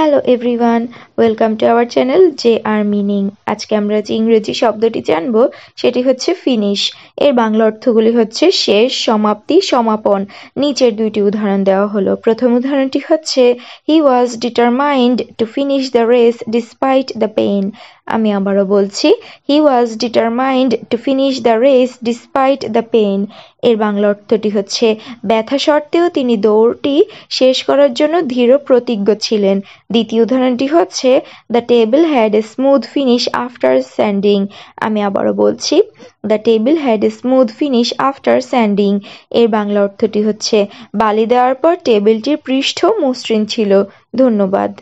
hello everyone welcome to our channel J R meaning আজকে আমরা যে ইংরেজি শব্দটি জানব সেটি হচ্ছে ফিনিশ এর বাংলা অর্থগুলি হচ্ছে শেষ সমাপ্তি সমাপন নিচের দুইটি উদাহরণ দেওয়া হলো প্রথম উদাহরণটি হচ্ছে he was determined to finish the race despite the pain আমি আবারও বলছি he was determined to finish the race despite the pain এর বাংলা অর্থটি হচ্ছে ব্যথা সত্ত্বেও তিনি দৌড়টি শেষ করার জন্য ধীর প্রতিজ্ঞ ছিলেন দ্বিতীয় উদাহরণটি হচ্ছে the table had a smooth finish after sanding আমি আবারও বলছি the table had a smooth finish after sanding এর বাংলা অর্থটি হচ্ছে বালি দেওয়ার পর টেবিলটির পৃষ্ঠ মসৃণ ছিল ধন্যবাদ